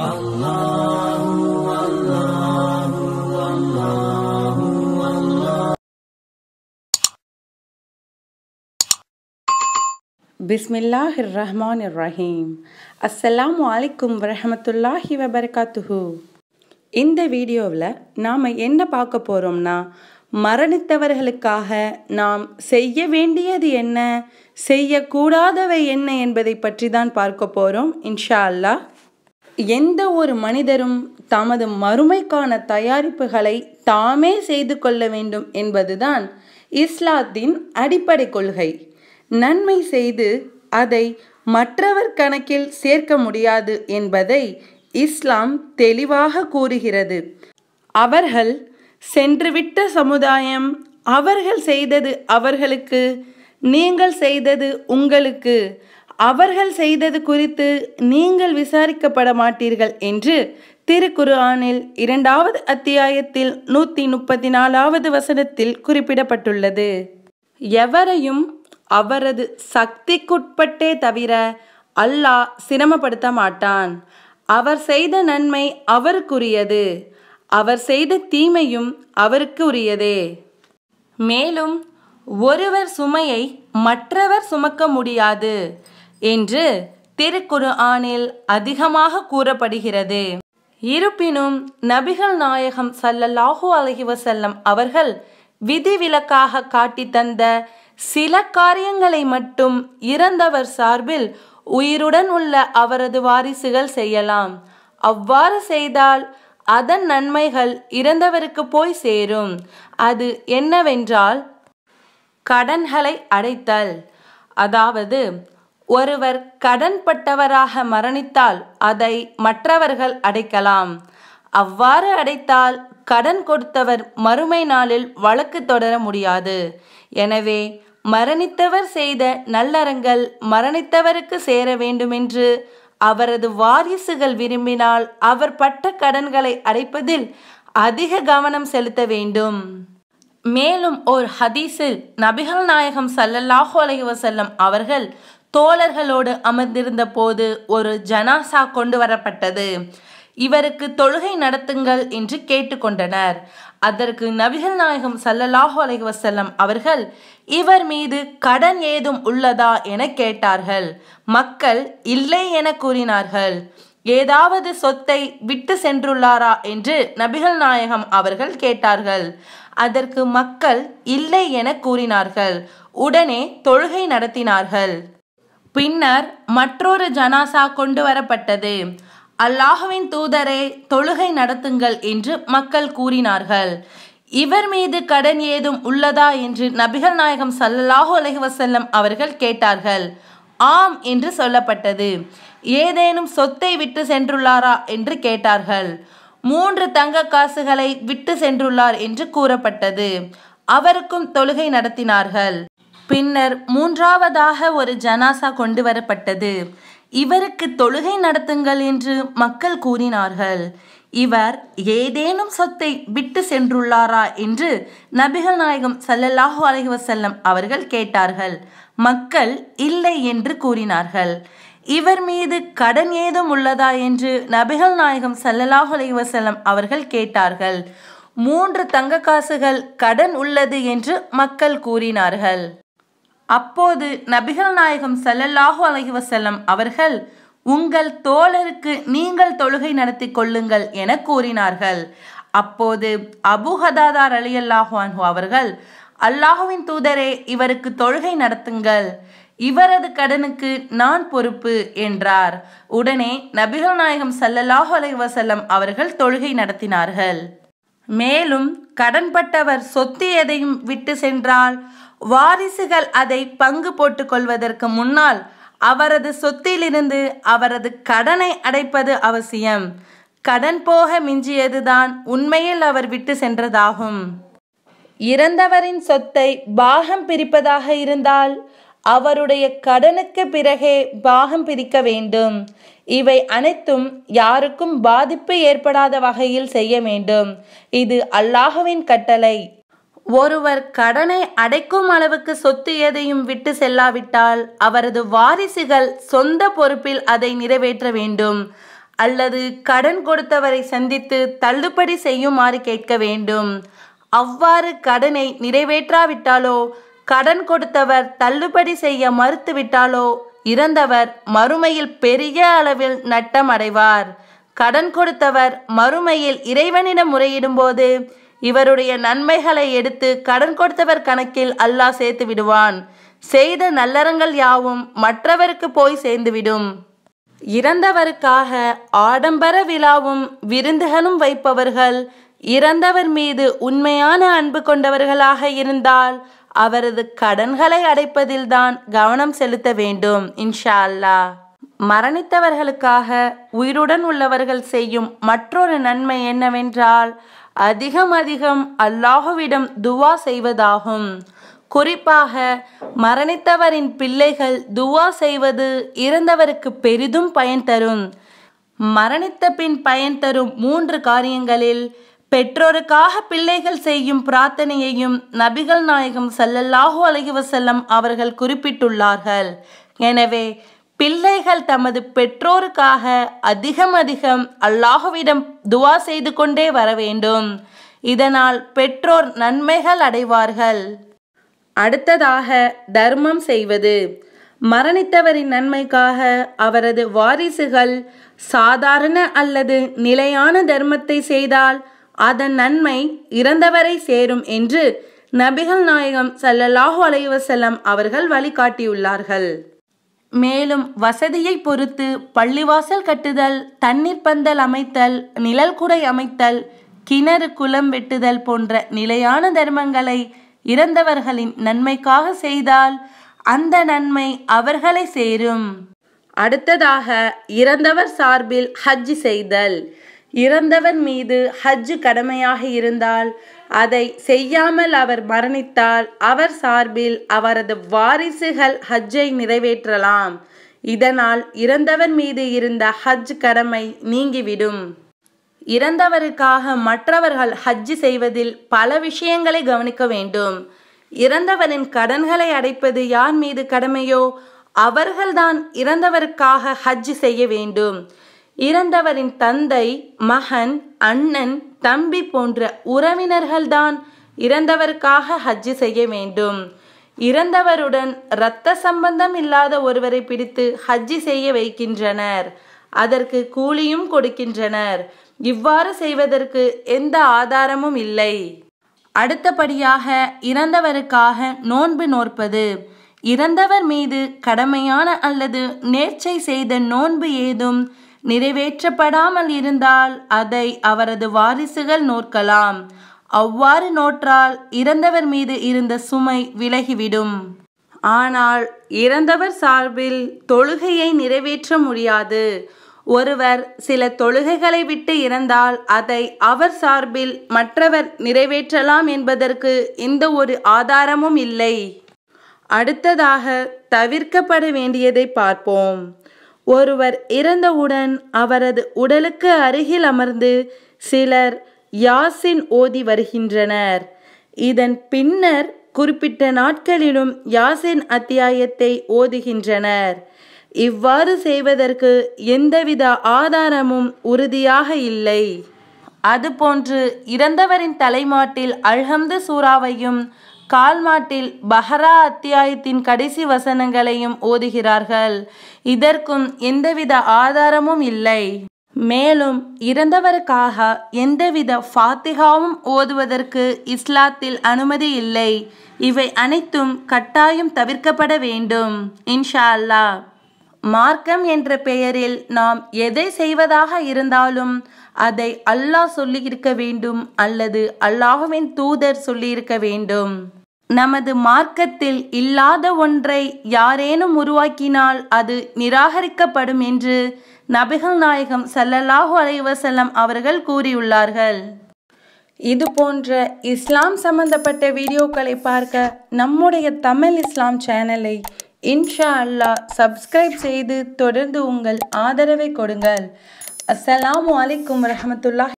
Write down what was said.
பிஸ்மில்லாஹ் ரஹ்மான் ரஹீம் அஸ்ஸலாம் வலைக்கும் வரமத்துல்லாஹி வபர்காத்துஹு இந்த வீடியோவில் நாம் என்ன பார்க்க போகிறோம்னா மரணித்தவர்களுக்காக நாம் செய்ய வேண்டியது என்ன செய்யக்கூடாதவை என்ன என்பதை பற்றி தான் பார்க்க போகிறோம் இன்ஷா அல்லாஹ் எந்த ஒரு மனிதரும் தமது மறுமைக்கான தயாரிப்புகளை தாமே செய்து கொள்ள வேண்டும் என்பதுதான் இஸ்லாத்தின் அடிப்படை கொள்கை நன்மை செய்து அதை மற்றவர் கணக்கில் சேர்க்க முடியாது என்பதை இஸ்லாம் தெளிவாக கூறுகிறது அவர்கள் சென்றுவிட்ட சமுதாயம் அவர்கள் செய்தது அவர்களுக்கு நீங்கள் செய்தது உங்களுக்கு அவர்கள் செய்தது குறித்து நீங்கள் விசாரிக்கப்பட மாட்டீர்கள் என்று திருக்குர்ஆனில் இரண்டாவது அத்தியாயத்தில் நூற்றி முப்பத்தி நாலாவது வசனத்தில் குறிப்பிடப்பட்டுள்ளது எவரையும் அவரது சக்திக்குட்பட்டே தவிர அல்லாஹ் சிரமப்படுத்த மாட்டான் அவர் செய்த நன்மை அவருக்குரியது அவர் செய்த தீமையும் அவருக்கு உரியதே மேலும் ஒருவர் சுமையை மற்றவர் சுமக்க முடியாது என்று திருக்குறு ஆனில் அதிகமாக கூறப்படுகிறது இருப்பினும் நபிகள் நாயகம் சல்லல்லாஹு அலஹி செல்லம் அவர்கள் விதிவிலக்காக காட்டி தந்த சில காரியங்களை மட்டும் இறந்தவர் சார்பில் உயிருடன் உள்ள அவரது வாரிசுகள் செய்யலாம் அவ்வாறு செய்தால் அதன் நன்மைகள் இறந்தவருக்கு போய் சேரும் அது என்னவென்றால் கடன்களை அடைத்தல் அதாவது ஒருவர் கடன்பட்டவராக மரணித்தால் அதை மற்றவர்கள் அடைக்கலாம் அவ்வாறு அடைத்தால் கடன் கொடுத்தவர் மறுமை நாளில் வழக்கு தொடர முடியாது எனவே மரணித்தவர் செய்த நல்லறங்கள் மரணித்தவருக்கு சேர வேண்டுமென்று அவரது வாரிசுகள் விரும்பினால் அவர் பட்ட கடன்களை அடைப்பதில் அதிக கவனம் செலுத்த வேண்டும் மேலும் ஓர் ஹதீஸில் நபிகள் நாயகம் சல்லல்லாஹோ அலஹி அவர்கள் தோழர்களோடு அமர்ந்திருந்த போது ஒரு ஜனாசா கொண்டு வரப்பட்டது இவருக்கு தொழுகை நடத்துங்கள் என்று கேட்டுக்கொண்டனர் அதற்கு நபிகள் நாயகம் சல்லல்லாஹு அலைஹி வசல்லம் அவர்கள் இவர் மீது கடன் ஏதும் உள்ளதா என கேட்டார்கள் மக்கள் இல்லை என கூறினார்கள் ஏதாவது சொத்தை விட்டு சென்றுள்ளாரா என்று நபிகள் நாயகம் அவர்கள் கேட்டார்கள் அதற்கு மக்கள் இல்லை என கூறினார்கள் உடனே தொழுகை நடத்தினார்கள் பின்னர் மற்றொரு ஜனாசா கொண்டு வரப்பட்டது அல்லாஹுவின் தூதரே தொழுகை நடத்துங்கள் என்று மக்கள் கூறினார்கள் இவர் மீது கடன் ஏதும் உள்ளதா என்று நபிகள் நாயகம் சல்லாஹு அலஹி வசல்லம் அவர்கள் கேட்டார்கள் ஆம் என்று சொல்லப்பட்டது ஏதேனும் சொத்தை விட்டு சென்றுள்ளாரா என்று கேட்டார்கள் மூன்று தங்க காசுகளை விட்டு சென்றுள்ளார் என்று கூறப்பட்டது அவருக்கும் தொழுகை நடத்தினார்கள் பின்னர் மூன்றாவதாக ஒரு ஜனாசா கொண்டு வரப்பட்டது இவருக்கு தொழுகை நடத்துங்கள் என்று மக்கள் கூறினார்கள் இவர் ஏதேனும் சொத்தை விட்டு சென்றுள்ளாரா என்று நபிகள் நாயகம் சல்லல்லாஹு அலஹி வசல்லம் அவர்கள் கேட்டார்கள் மக்கள் இல்லை என்று கூறினார்கள் இவர் மீது கடன் ஏதும் உள்ளதா என்று நபிகள் நாயகம் சல்லல்லாஹு அலஹி வசல்லம் அவர்கள் கேட்டார்கள் மூன்று தங்க காசுகள் கடன் உள்ளது என்று மக்கள் கூறினார்கள் அப்போது நபிகள் நாயகம் செல்லல்லாஹு அலஹி வசல்லம் அவர்கள் உங்கள் தோழருக்கு நீங்கள் தொழுகை நடத்தி கொள்ளுங்கள் என கூறினார்கள் அப்போது அபு ஹதாதார் அலி அல்லாஹு அவர்கள் அல்லாஹுவின் தூதரே இவருக்கு தொழுகை நடத்துங்கள் இவரது கடனுக்கு நான் பொறுப்பு என்றார் உடனே நபிகள் நாயகம் சல்லல்லாஹு அலை வசல்லம் அவர்கள் தொழுகை நடத்தினார்கள் மேலும் கடன்பட்டவர் சொத்து எதையும் விட்டு சென்றால் வாரிசுகள் அதை பங்கு போட்டுக்கொள்வதற்கு முன்னால் அவரது சொத்திலிருந்து அவரது கடனை அடைப்பது அவசியம் கடன் போக மிஞ்சியதுதான் உண்மையில் அவர் விட்டு சென்றதாகும் இறந்தவரின் சொத்தை பாகம் பிரிப்பதாக இருந்தால் அவருடைய கடனுக்கு பிறகே பாகம் பிரிக்க வேண்டும் இவை அனைத்தும் யாருக்கும் பாதிப்பு ஏற்படாத வகையில் செய்ய வேண்டும் இது அல்லாஹுவின் கட்டளை ஒருவர் கடனை அடைக்கும் அளவுக்கு சொத்து எதையும் விட்டு செல்லாவிட்டால் அவரது வாரிசுகள் சொந்த பொறுப்பில் அதை நிறைவேற்ற வேண்டும் அல்லது கடன் கொடுத்தவரை சந்தித்து தள்ளுபடி செய்யுமாறு கேட்க வேண்டும் அவ்வாறு கடனை நிறைவேற்றாவிட்டாலோ கடன் கொடுத்தவர் தள்ளுபடி செய்ய மறுத்துவிட்டாலோ இறந்தவர் மறுமையில் பெரிய அளவில் நட்டம் அடைவார் கடன் கொடுத்தவர் மறுமையில் இறைவனிடம் முறையிடும்போது இவருடைய நன்மைகளை எடுத்து கடன் கொடுத்தவர் கணக்கில் அல்லாஹ் சேர்த்து விடுவான் செய்த நல்லறங்கள் யாவும் மற்றவருக்கு போய் சேர்ந்துவிடும் இறந்தவருக்காக ஆடம்பர விழாவும் விருந்துகளும் வைப்பவர்கள் இறந்தவர் மீது உண்மையான அன்பு கொண்டவர்களாக இருந்தால் அவரது கடன்களை அடைப்பதில் தான் கவனம் செலுத்த வேண்டும் இன்ஷா அல்லா மரணித்தவர்களுக்காக உயிருடன் உள்ளவர்கள் செய்யும் மற்றொரு நன்மை என்னவென்றால் அதிகம் அதிகம் அல்லாஹுவிடம் துவா செய்வதாகும் குறிப்பாக மரணித்தவரின் பிள்ளைகள் துவா செய்வது இறந்தவருக்கு பெரிதும் பயன் தரும் மரணித்த பின் பயன் தரும் மூன்று காரியங்களில் பெற்றோருக்காக பிள்ளைகள் செய்யும் பிரார்த்தனையையும் நபிகள் நாயகம் சல்லல்லாஹு அலஹி வசல்லம் அவர்கள் குறிப்பிட்டுள்ளார்கள் எனவே பிள்ளைகள் தமது பெற்றோருக்காக அதிகம் அதிகம் அல்லாஹுவிடம் துவா செய்து கொண்டே வர வேண்டும் இதனால் பெற்றோர் நன்மைகள் அடைவார்கள் அடுத்ததாக தர்மம் செய்வது மரணித்தவரின் நன்மைக்காக அவரது வாரிசுகள் சாதாரண அல்லது நிலையான தர்மத்தை செய்தால் அதன் நன்மை இறந்தவரை சேரும் என்று நபிகள் நாயகம் சல்லல்லாஹு அலைவசல்லம் அவர்கள் வழிகாட்டியுள்ளார்கள் மேலும் வசதியை பொறுத்து பள்ளிவாசல் கட்டுதல் தண்ணீர் பந்தல் அமைத்தல் நிழல் குடை அமைத்தல் கிணறு குளம் வெட்டுதல் போன்ற நிலையான தர்மங்களை இறந்தவர்களின் நன்மைக்காக செய்தால் அந்த நன்மை அவர்களை சேரும் அடுத்ததாக இறந்தவர் சார்பில் ஹஜ் செய்தல் இறந்தவர் மீது ஹஜ் கடமையாக இருந்தால் அதை செய்யாமல் அவர் மரணித்தால் அவர் சார்பில் அவரது வாரிசுகள் ஹஜ்ஜை நிறைவேற்றலாம் இதனால் இறந்தவர் மீது இருந்த ஹஜ் கடமை நீங்கிவிடும் இறந்தவருக்காக மற்றவர்கள் ஹஜ் செய்வதில் பல விஷயங்களை கவனிக்க வேண்டும் இறந்தவரின் கடன்களை அடைப்பது யார் மீது கடமையோ அவர்கள்தான் இறந்தவருக்காக ஹஜ் செய்ய வேண்டும் இறந்தவரின் தந்தை மகன் அண்ணன் தம்பி போன்ற உறவினர்கள்தான் இறந்தவருக்காக ஹஜ் செய்ய வேண்டும் இறந்தவருடன் இரத்த சம்பந்தம் இல்லாத ஒருவரை பிடித்து ஹஜ்ஜி செய்ய வைக்கின்றனர் அதற்கு கூலியும் கொடுக்கின்றனர் இவ்வாறு செய்வதற்கு எந்த ஆதாரமும் இல்லை அடுத்தபடியாக இறந்தவருக்காக நோன்பு நோற்பது இறந்தவர் மீது கடமையான அல்லது நேர்ச்சை செய்த நோன்பு ஏதும் நிறைவேற்றப்படாமல் இருந்தால் அதை அவரது வாரிசுகள் நோக்கலாம் அவ்வாறு நோற்றால் இறந்தவர் மீது இருந்த சுமை விலகிவிடும் ஆனால் இறந்தவர் சார்பில் தொழுகையை நிறைவேற்ற முடியாது ஒருவர் சில தொழுகைகளை விட்டு இறந்தால் அதை அவர் சார்பில் மற்றவர் நிறைவேற்றலாம் என்பதற்கு எந்த ஒரு ஆதாரமும் இல்லை அடுத்ததாக தவிர்க்கப்பட வேண்டியதை பார்ப்போம் ஒருவர் இறந்தவுடன் அவரது உடலுக்கு அருகில் அமர்ந்து சிலர் யாசின் ஓதி வருகின்றனர் இதன் பின்னர் குறிப்பிட்ட நாட்களிலும் யாசின் அத்தியாயத்தை ஓதுகின்றனர் இவ்வாறு செய்வதற்கு எந்தவித ஆதாரமும் உறுதியாக இல்லை அதுபோன்று இறந்தவரின் தலைமாட்டில் அல்ஹம்து சூறாவையும் கால்மாட்டில் பஹரா அத்தியாயத்தின் கடைசி வசனங்களையும் ஓதுகிறார்கள் இதற்கும் எந்தவித ஆதாரமும் இல்லை மேலும் இறந்தவருக்காக எந்தவித ஃபாத்திகாவும் ஓதுவதற்கு இஸ்லாத்தில் அனுமதி இல்லை இவை அனைத்தும் கட்டாயம் தவிர்க்கப்பட வேண்டும் இன்ஷா அல்லா மார்க்கம் என்ற பெயரில் நாம் எதை செய்வதாக இருந்தாலும் அதை அல்லாஹ் சொல்லியிருக்க வேண்டும் அல்லது அல்லாஹுவின் தூதர் சொல்லியிருக்க வேண்டும் நமது மார்க்கத்தில் இல்லாத ஒன்றை யாரேனும் உருவாக்கினால் அது நிராகரிக்கப்படும் என்று நபிகள் நாயகம் சல்லல்லாஹு அலைவசல்லம் அவர்கள் கூறியுள்ளார்கள் இது போன்ற இஸ்லாம் சம்பந்தப்பட்ட வீடியோக்களை பார்க்க நம்முடைய தமிழ் இஸ்லாம் சேனலை இன்ஷா அல்லா சப்ஸ்கிரைப் செய்து தொடர்ந்து உங்கள் ஆதரவை கொடுங்கள் அஸ்லாம் வலைக்கம் வரமத்துல்லா